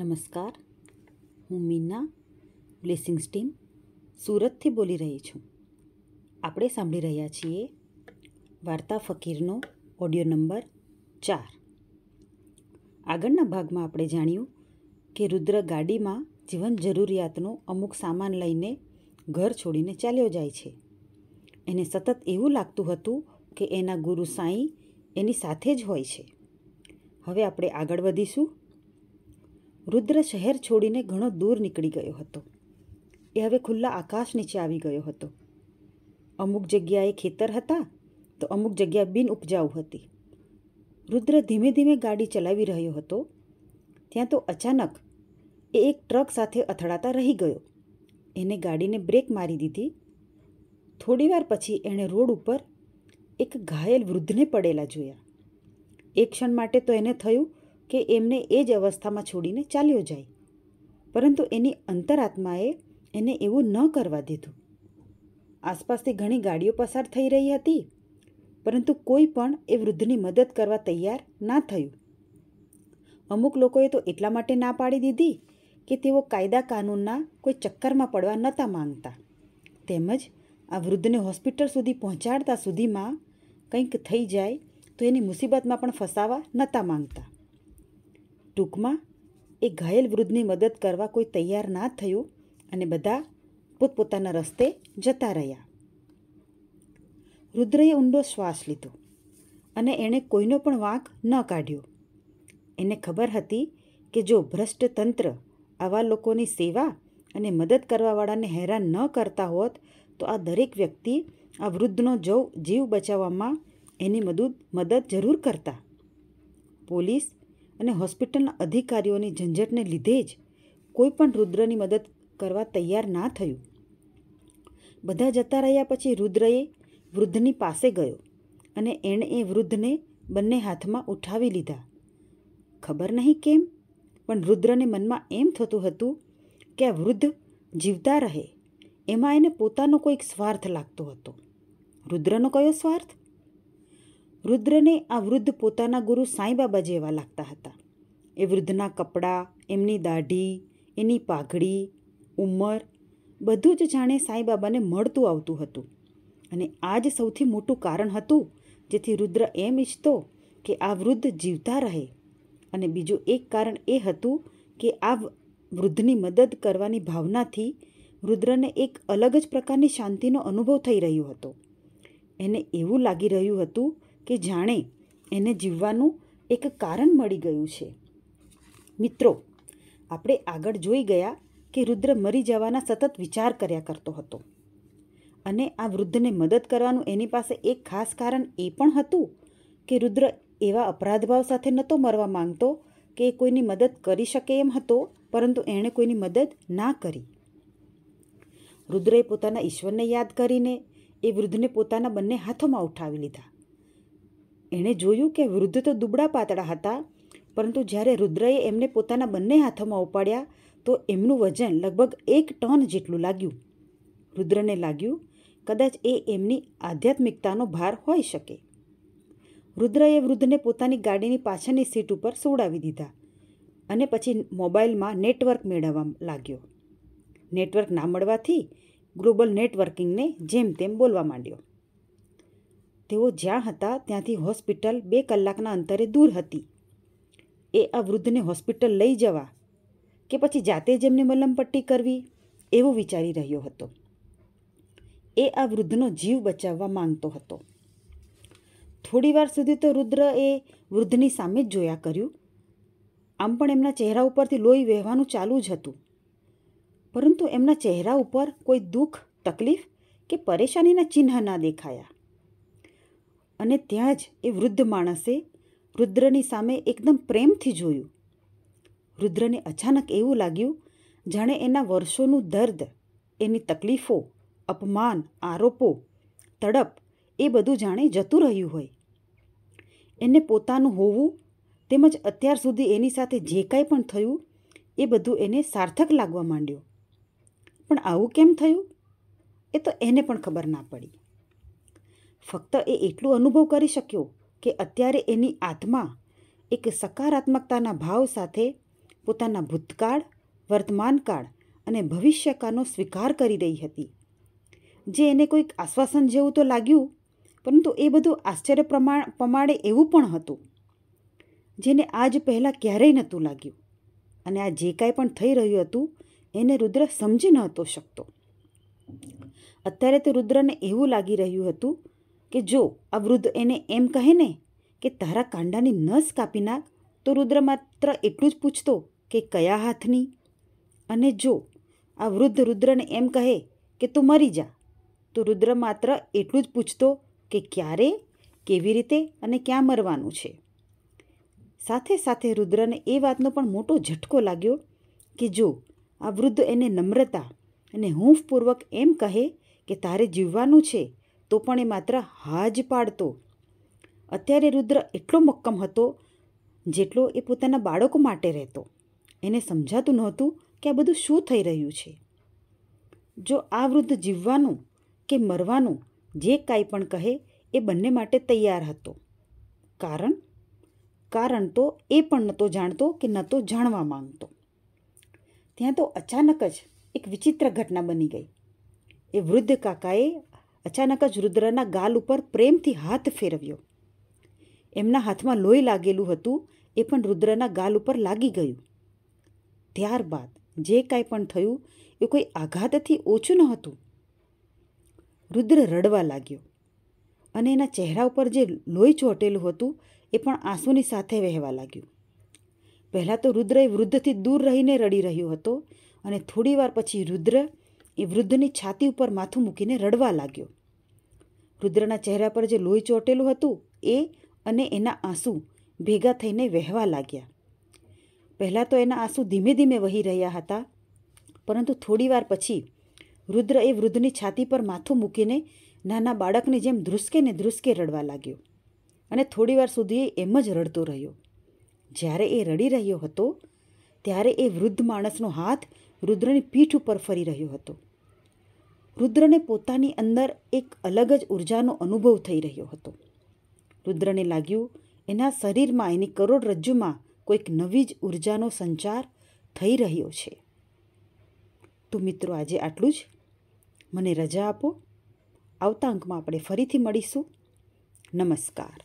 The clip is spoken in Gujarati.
નમસ્કાર હું મીના બ્લેસિંગ્સ ટીમ સુરતથી બોલી રહી છું આપણે સાંભળી રહ્યા છીએ વાર્તા ફકીરનો ઓડિયો નંબર ચાર આગળના ભાગમાં આપણે જાણ્યું કે રુદ્ર ગાડીમાં જીવન જરૂરિયાતનો અમુક સામાન લઈને ઘર છોડીને ચાલ્યો જાય છે એને સતત એવું લાગતું હતું કે એના ગુરુ સાંઈ એની સાથે જ હોય છે હવે આપણે આગળ વધીશું રુદ્ર શહેર છોડીને ઘણો દૂર નીકળી ગયો હતો એ હવે ખુલ્લા આકાશ નીચે આવી ગયો હતો અમુક જગ્યાએ ખેતર હતા તો અમુક જગ્યા બિન ઉપજાઉ હતી રુદ્ર ધીમે ધીમે ગાડી ચલાવી રહ્યો હતો ત્યાં તો અચાનક એ એક ટ્રક સાથે અથડાતા રહી ગયો એને ગાડીને બ્રેક મારી દીધી થોડીવાર પછી એણે રોડ ઉપર એક ઘાયલ વૃદ્ધને પડેલા જોયા એક ક્ષણ માટે તો એને થયું કે એમને એ જ અવસ્થામાં છોડીને ચાલ્યો જાય પરંતુ એની અંતરાત્માએ એને એવું ન કરવા દીધું આસપાસથી ઘણી ગાડીઓ પસાર થઈ રહી હતી પરંતુ કોઈ પણ એ વૃદ્ધની મદદ કરવા તૈયાર ના થયું અમુક લોકોએ તો એટલા માટે ના પાડી દીધી કે તેઓ કાયદા કાનૂનના કોઈ ચક્કરમાં પડવા નહોતા માંગતા તેમજ આ વૃદ્ધને હોસ્પિટલ સુધી પહોંચાડતા સુધીમાં કંઈક થઈ જાય તો એની મુસીબતમાં પણ ફસાવા નહોતા માંગતા ટૂંકમાં એ ઘાયલ વૃદ્ધની મદદ કરવા કોઈ તૈયાર ના થયું અને બધા પોતપોતાના રસ્તે જતા રહ્યા રુદ્રએ ઊંડો શ્વાસ લીધો અને એણે કોઈનો પણ વાંક ન કાઢ્યો એને ખબર હતી કે જો ભ્રષ્ટ તંત્ર આવા લોકોની સેવા અને મદદ કરવાવાળાને હેરાન ન કરતા હોત તો આ દરેક વ્યક્તિ આ વૃદ્ધનો જવ જીવ બચાવવામાં એની મદદ મદદ જરૂર કરતા પોલીસ અને હોસ્પિટલના અધિકારીઓની ઝંઝટને લીધે જ કોઈ પણ રુદ્રની મદદ કરવા તૈયાર ના થયું બધા જતા રહ્યા પછી રુદ્રએ વૃદ્ધની પાસે ગયો અને એણે એ વૃદ્ધને બંને હાથમાં ઉઠાવી લીધા ખબર નહીં કેમ પણ રુદ્રને મનમાં એમ થતું હતું કે આ વૃદ્ધ જીવતા રહે એમાં એને પોતાનો કોઈક સ્વાર્થ લાગતો હતો રુદ્રનો કયો સ્વાર્થ રુદ્રને આ વૃદ્ધ પોતાના ગુરુ સાંઈબાબા જેવા લાગતા હતા એ વૃદ્ધના કપડાં એમની દાઢી એની પાઘડી ઉંમર બધું જ જાણે સાંઈબાબાને મળતું આવતું હતું અને આ જ સૌથી મોટું કારણ હતું જેથી રુદ્ર એમ ઈચ્છતો કે આ વૃદ્ધ જીવતા રહે અને બીજું એક કારણ એ હતું કે આ વૃદ્ધની મદદ કરવાની ભાવનાથી રુદ્રને એક અલગ જ પ્રકારની શાંતિનો અનુભવ થઈ રહ્યો હતો એને એવું લાગી રહ્યું હતું કે જાણે એને જીવવાનું એક કારણ મળી ગયું છે મિત્રો આપણે આગળ જોઈ ગયા કે રુદ્ર મરી જવાના સતત વિચાર કર્યા કરતો હતો અને આ વૃદ્ધને મદદ કરવાનું એની પાસે એક ખાસ કારણ એ પણ હતું કે રુદ્ર એવા અપરાધભાવ સાથે નહોતો મરવા માંગતો કે એ કોઈની મદદ કરી શકે એમ હતો પરંતુ એણે કોઈની મદદ ના કરી રુદ્રએ પોતાના ઈશ્વરને યાદ કરીને એ વૃદ્ધને પોતાના બંને હાથોમાં ઉઠાવી લીધા એણે જોયું કે વૃદ્ધ તો દુબળા પાતળા હતા પરંતુ જ્યારે રુદ્રએ એમને પોતાના બંને હાથોમાં ઉપાડ્યા તો એમનું વજન લગભગ એક ટન જેટલું લાગ્યું રુદ્રને લાગ્યું કદાચ એ એમની આધ્યાત્મિકતાનો ભાર હોઈ શકે રુદ્રએ વૃદ્ધને પોતાની ગાડીની પાછળની સીટ ઉપર સોડાવી દીધા અને પછી મોબાઈલમાં નેટવર્ક મેળવવા લાગ્યો નેટવર્ક ના મળવાથી ગ્લોબલ નેટવર્કિંગને જેમ તેમ બોલવા માંડ્યો તેઓ જ્યાં હતા ત્યાંથી હોસ્પિટલ બે કલાકના અંતરે દૂર હતી એ આ વૃદ્ધને હોસ્પિટલ લઈ જવા કે પછી જાતે જ એમને મલમપટ્ટી કરવી એવું વિચારી રહ્યો હતો એ આ વૃદ્ધનો જીવ બચાવવા માંગતો હતો થોડીવાર સુધી તો રુદ્ર એ વૃદ્ધની સામે જ જોયા કર્યું આમ પણ એમના ચહેરા ઉપરથી લોહી વહેવાનું ચાલુ જ હતું પરંતુ એમના ચહેરા ઉપર કોઈ દુઃખ તકલીફ કે પરેશાનીના ચિહ્ન ના દેખાયા અને ત્યાં જ એ વૃદ્ધ માણસે રુદ્રની સામે એકદમ પ્રેમથી જોયું રુદ્રને અચાનક એવું લાગ્યું જાણે એના વર્ષોનું દર્દ એની તકલીફો અપમાન આરોપો તડપ એ બધું જાણે જતું રહ્યું હોય એને પોતાનું હોવું તેમજ અત્યાર સુધી એની સાથે જે કાંઈ પણ થયું એ બધું એને સાર્થક લાગવા માંડ્યું પણ આવું કેમ થયું એ તો એને પણ ખબર ના પડી ફક્ત એ એટલું અનુભવ કરી શક્યો કે અત્યારે એની આત્મા એક સકારાત્મકતાના ભાવ સાથે પોતાના ભૂતકાળ વર્તમાનકાળ અને ભવિષ્યકાળનો સ્વીકાર કરી રહી હતી જે એને કોઈક આશ્વાસન જેવું તો લાગ્યું પરંતુ એ બધું આશ્ચર્ય પ્રમાણ પ્રમાણે એવું પણ હતું જેને આજ પહેલાં ક્યારેય નહોતું લાગ્યું અને આ જે કાંઈ પણ થઈ રહ્યું હતું એને રુદ્ર સમજી નહોતો શકતો અત્યારે તો રુદ્રને એવું લાગી રહ્યું હતું કે જો આ વૃદ્ધ એને એમ કહે ને કે તારા કાંડાની નસ કાપી નાખ તો રુદ્ર માત્ર એટલું જ પૂછતો કે કયા હાથની અને જો આ વૃદ્ધ રુદ્રને એમ કહે કે તું મરી જા તો રુદ્ર માત્ર એટલું જ પૂછતો કે ક્યારે કેવી રીતે અને ક્યાં મરવાનું છે સાથે સાથે રુદ્રને એ વાતનો પણ મોટો ઝટકો લાગ્યો કે જો આ વૃદ્ધ એને નમ્રતા અને હૂંફપૂર્વક એમ કહે કે તારે જીવવાનું છે તો પણ એ માત્ર હા જ પાડતો અત્યારે રુદ્ર એટલો મક્કમ હતો જેટલો એ પોતાના બાળકો માટે રહેતો એને સમજાતું નહોતું કે આ બધું શું થઈ રહ્યું છે જો આ વૃદ્ધ જીવવાનું કે મરવાનું જે કાંઈ પણ કહે એ બંને માટે તૈયાર હતો કારણ કારણ તો એ પણ નહોતો જાણતો કે નહોતો જાણવા માંગતો ત્યાં તો અચાનક જ એક વિચિત્ર ઘટના બની ગઈ એ વૃદ્ધ કાકાએ અચાનક જ રુદ્રના ગાલ ઉપર પ્રેમથી હાથ ફેરવ્યો એમના હાથમાં લોહી લાગેલું હતું એ પણ રુદ્રના ગાલ ઉપર લાગી ગયું ત્યારબાદ જે કાંઈ પણ થયું એ કોઈ આઘાતથી ઓછું ન હતું રુદ્ર રડવા લાગ્યો અને એના ચહેરા ઉપર જે લોહી ચોટેલું હતું એ પણ આંસુની સાથે વહેવા લાગ્યું પહેલાં તો રુદ્ર એ વૃદ્ધથી દૂર રહીને રડી રહ્યો હતો અને થોડીવાર પછી રુદ્ર એ વૃદ્ધની છાતી ઉપર માથું મૂકીને રડવા લાગ્યો રુદ્રના ચહેરા પર જે લોહી ચોટેલું હતું એ અને એના આંસુ ભેગા થઈને વહેવા લાગ્યા પહેલાં તો એના આંસુ ધીમે ધીમે વહી રહ્યા હતા પરંતુ થોડીવાર પછી રુદ્ર એ વૃદ્ધની છાતી પર માથું મૂકીને નાના બાળકની જેમ ધ્રુસકે ને ધ્રુસકે રડવા લાગ્યો અને થોડીવાર સુધી એમ જ રડતો રહ્યો જ્યારે એ રડી રહ્યો હતો ત્યારે એ વૃદ્ધ માણસનો હાથ રુદ્રની પીઠ ઉપર ફરી રહ્યો હતો રુદ્રને પોતાની અંદર એક અલગ જ ઉર્જાનો અનુભવ થઈ રહ્યો હતો રુદ્રને લાગ્યું એના શરીરમાં એની કરોડરજ્જુમાં કોઈક નવી જ ઉર્જાનો સંચાર થઈ રહ્યો છે તો મિત્રો આજે આટલું જ મને રજા આપો આવતા અંકમાં આપણે ફરીથી મળીશું નમસ્કાર